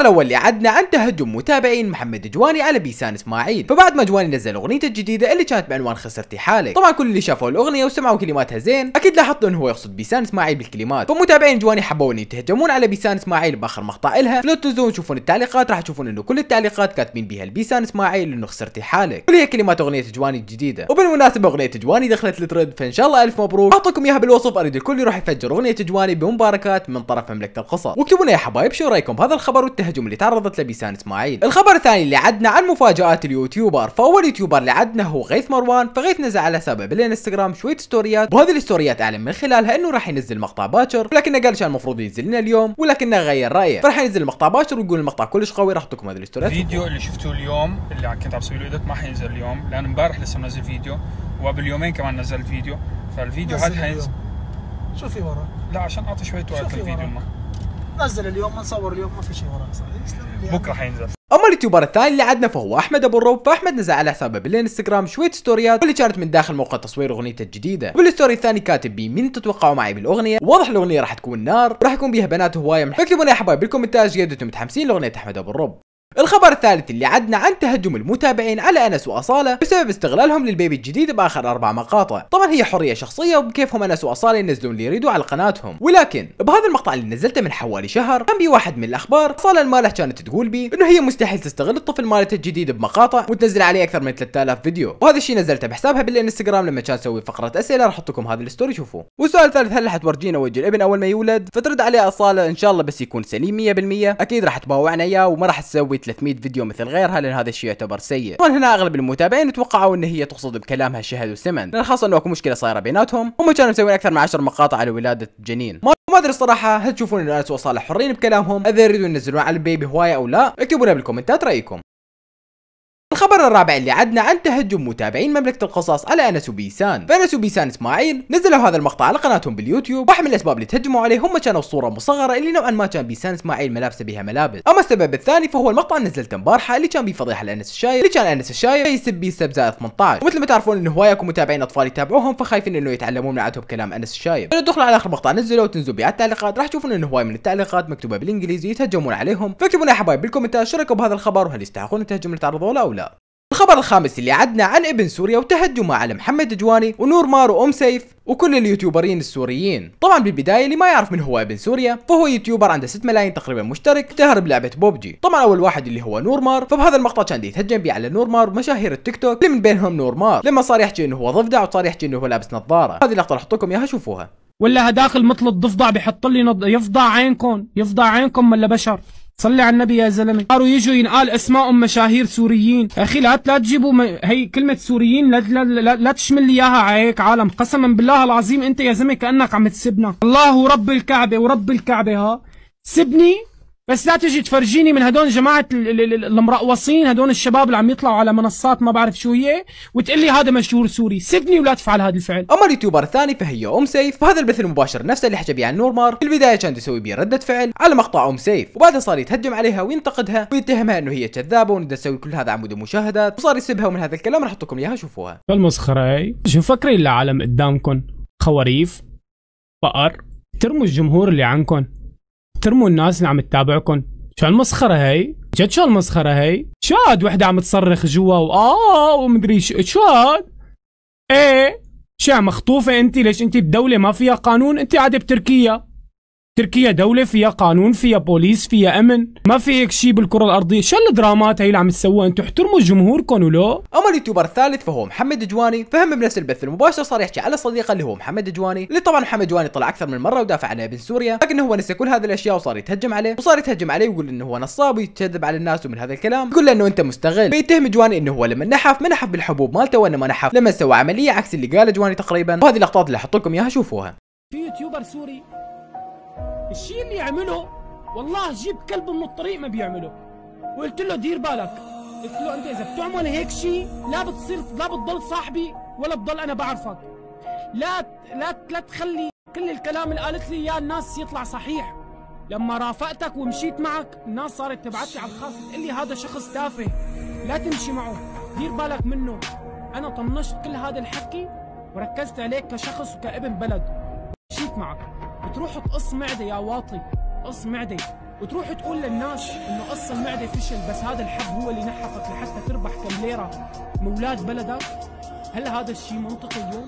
المره الاول اللي عدنا عن تهجم متابعين محمد جواني على بيسان اسماعيل فبعد ما جواني نزل اغنيته الجديده اللي كانت بعنوان خسرتي حالك طبعا كل اللي شافوا الاغنيه وسمعوا كلماتها زين اكيد لاحظوا انه هو يقصد بيسان اسماعيل بالكلمات فمتابعين جواني حبوا ان يتهجمون على بيسان اسماعيل باخر مقطع لها فلو تنزلون تشوفون التعليقات راح تشوفون انه كل التعليقات كاتبين بها لبيسان اسماعيل انه خسرتي حالك واللي هي كلمات اغنيه جواني الجديده وبالمناسبه اغنيه جواني دخلت الترند فان شاء الله الف مبروك اعطيكم اياها بالوصف اريد الكل يروح يفجر اغنيه جواني بمباركات من طرف مملكه القصر واكتبوا لنا يا حبايب شو رايكم بهذا الخبر والتهجم الهجوم اللي تعرضت له بيسان اسماعيل الخبر الثاني اللي عدنا عن مفاجات اليوتيوبر فاول يوتيوبر اللي عدنا هو غيث مروان فغيث نزل على حسابه بالانستغرام شويه ستوريات وهذه الستوريات اعلن من خلالها انه راح ينزل مقطع باكر ولكنه قال كان المفروض ينزل لنا اليوم ولكنه غير رايه فراح ينزل المقطع باكر ويقول المقطع كلش قوي راح اعطيكم هذه الستوريات الفيديو اللي شفتوه اليوم اللي كنت عم اسوي له ما حينزل اليوم لان امبارح لسه منزل فيديو وقبل يومين كمان نزل فيديو فالفيديو هذا حينزل شو في ورا؟ لا عشان اعطي شويه وقت للفيديو نزل اليوم نصور اليوم ما في شيء وراه صحيح بكره حينزل اما اليوتيوبر الثاني اللي عدنا فهو احمد ابو الروب فاحمد نزل على حسابه بالانستغرام شويه ستوريات واللي كانت من داخل موقع تصوير اغنيته الجديده والستوري الثاني كاتب بي من تتوقعوا معي بالاغنيه واضح الاغنيه راح تكون نار وراح يكون بيها بنات هوايه من لنا يا حبايب بالكومنتات قد انتم متحمسين لاغنيه احمد ابو الروب الخبر الثالث اللي عدنا عن تهجم المتابعين على انس واصاله بسبب استغلالهم للبيبي الجديد باخر اربع مقاطع طبعا هي حريه شخصيه وبكيفهم انس واصاله ينزلون اللي يريدوا على قناتهم ولكن بهذا المقطع اللي نزلته من حوالي شهر كان بي واحد من الاخبار اصاله المالح كانت تقول بي انه هي مستحيل تستغل الطفل مالته الجديد بمقاطع وتنزل عليه اكثر من 3000 فيديو وهذا الشيء نزلته بحسابها بالانستغرام لما كان تسوي فقره اسئله راح احط لكم هذا الستوري شوفوه والسؤال الثالث هل حتورجينا وجه الابن اول ما يولد فترد عليه اصاله ان شاء الله بس يكون سليم 100% اكيد راح تباوعنا اياه وما راح تسوي 300 فيديو مثل غيرها لان هذا الشيء يعتبر سيء طبعا هنا اغلب المتابعين توقعوا ان هي تقصد بكلامها شهد وسمن لان خاصه انه اكو مشكله صايره بيناتهم هم كانوا مسوين اكثر من 10 مقاطع على ولاده جنين ما ادري الصراحه هل تشوفون ان انس وصالح حرين بكلامهم اذا يريدون ينزلون على البيبي هوايه او لا اكتبوا لنا بالكومنتات رايكم الخبر الرابع اللي عدنا عن تهجم متابعين مملكة القصاص على أنس وبيسان، فأنس وبيسان إسماعيل نزلوا هذا المقطع على قناتهم باليوتيوب، واحد من الأسباب اللي تهجموا عليه هم كانوا الصورة مصغرة اللي نوعا ما كان بيسان إسماعيل ملابسه بها ملابس، أما السبب الثاني فهو المقطع اللي نزلته امبارحة اللي كان بيه فضيحة لأنس الشايب، اللي كان أنس الشايب يسب بيه سبزاء 18، ومثل ما تعرفون إن هواياكم متابعين أطفال يتابعوهم فخايفين إنه يتعلمون من عادهم كلام أنس الشايب، لو على آخر مقطع نزلوا وتنزلوا بيه على التعليقات راح تشوفون انه هواي من التعليقات مكتوبة بالإنجليزي يتهجمون عليهم، فاكتبوا لنا يا حبايب بالكومنتات شو رايكم بهذا الخبر وهل يستحقون التهجم اللي تعرضوا له أو لا. الخبر الخامس اللي عدنا عن ابن سوريا وتهجمه على محمد جواني ونور مار وام سيف وكل اليوتيوبرين السوريين طبعا بالبدايه اللي ما يعرف من هو ابن سوريا فهو يوتيوبر عنده 6 ملايين تقريبا مشترك تهرب لعبه بوبجي طبعا اول واحد اللي هو نور مار فبهذا المقطع كان يتهجم بيه على نور مار ومشاهير التيك توك اللي من بينهم نور مار لما صار يحكي انه هو ضفدع وصار يحكي انه هو لابس نظاره هذه اللقطه راح لكم اياها شوفوها ولا هداخل مثل الضفدع بحط لي نض... يفضع عينكم يفضع عينكم ولا بشر صلي على النبي يا زلمه صاروا يجوا ينقال اسمائهم مشاهير سوريين اخي لا لا تجيبوا م... هي كلمه سوريين لا لا, لا, لا تشمل لي اياها عليك عالم قسما بالله العظيم انت يا زلمه كانك عم تسبنا الله رب الكعبه ورب الكعبه ها سبني بس لا تجي تفرجيني من هدول جماعه المرقوصين هدول الشباب اللي عم يطلعوا على منصات ما بعرف شو هي وتقول لي هذا مشهور سوري سبني ولا تفعل هذا الفعل اما اليوتيوبر الثاني فهي ام سيف فهذا البث المباشر نفسه اللي حكى بيه عن نورمار في البدايه كان يسوي بيه رده فعل على مقطع ام سيف وبعدها صار يتهجم عليها وينتقدها ويتهمها انه هي كذابه وانه تسوي كل هذا عمود المشاهدات وصار يسبها ومن هذا الكلام راح احطكم لكم اياها شوفوها المسخره هي شو فكري العالم قدامكم خواريف فقر ترموا الجمهور اللي عنكم احترموا الناس اللي عم تتابعكم شو المسخره هاي جد شو هالمسخره هي شاد وحده عم تصرخ جوا واه ومدري شو هاد ايه شو مخطوفه انت ليش انت بدوله ما فيها قانون انت قاعده بتركيا تركيا دولة فيها قانون فيها بوليس فيها أمن ما في هيك شيء بالكرة الأرضية شو الدرامات هاي اللي عم تسووها انتم احترموا جمهوركم ولو أما اليوتيوبر الثالث فهو محمد جواني فهم بنفس البث المباشر صار يحكي على صديقه اللي هو محمد جواني اللي طبعا محمد جواني طلع أكثر من مرة ودافع عن ابن سوريا لكن هو نسى كل هذه الأشياء وصار يتهجم عليه وصار يتهجم عليه ويقول إنه هو نصاب ويتكذب على الناس ومن هذا الكلام يقول له إنه أنت مستغل بيتهم جواني إنه هو لما نحف ما نحف بالحبوب مالته وإنما نحف لما سوى عملية عكس اللي قال جواني تقريبا وهذه اللقطات اللي أحط لكم إياها شوفوها في يوتيوبر سوري الشيء اللي يعمله والله جيب كلب من الطريق ما بيعمله وقلت له دير بالك قلت له انت اذا بتعمل هيك شيء لا بتصير لا بتضل صاحبي ولا بضل انا بعرفك لا لا لا تخلي كل الكلام اللي قالت لي اياه الناس يطلع صحيح لما رافقتك ومشيت معك الناس صارت تبعث لي على الخاص تقول لي هذا شخص تافه لا تمشي معه دير بالك منه انا طنشت كل هذا الحكي وركزت عليك كشخص وكابن بلد مشيت معك تروح تقص معدة يا واطي قص معدة وتروح تقول للناس انه قص المعدة فشل بس هذا الحب هو اللي نحفك لحتى تربح كم ليرة مولاد بلدك هل هذا الشيء منطقي اليوم؟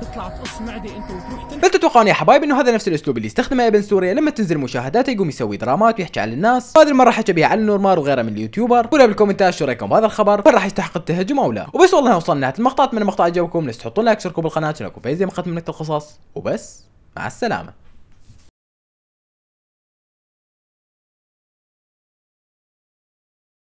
تطلع تقص معدة انت وتروح هل تتوقعون يا حبايب انه هذا نفس الاسلوب اللي يستخدمه ابن سوريا لما تنزل مشاهداته يقوم يسوي درامات ويحكي على الناس وهذه المره حكى بها عن نورمار وغيره من اليوتيوبر قولوا بالكومنتات شو رايكم بهذا الخبر هل راح يستحق التهجم او لا وبس والله وصلنا نهايه المقطع اتمنى المقطع عجبكم لا تحطون لايك اشتركوا بالقناه شاركوا في زي مقطع من القصص وبس مع السلامه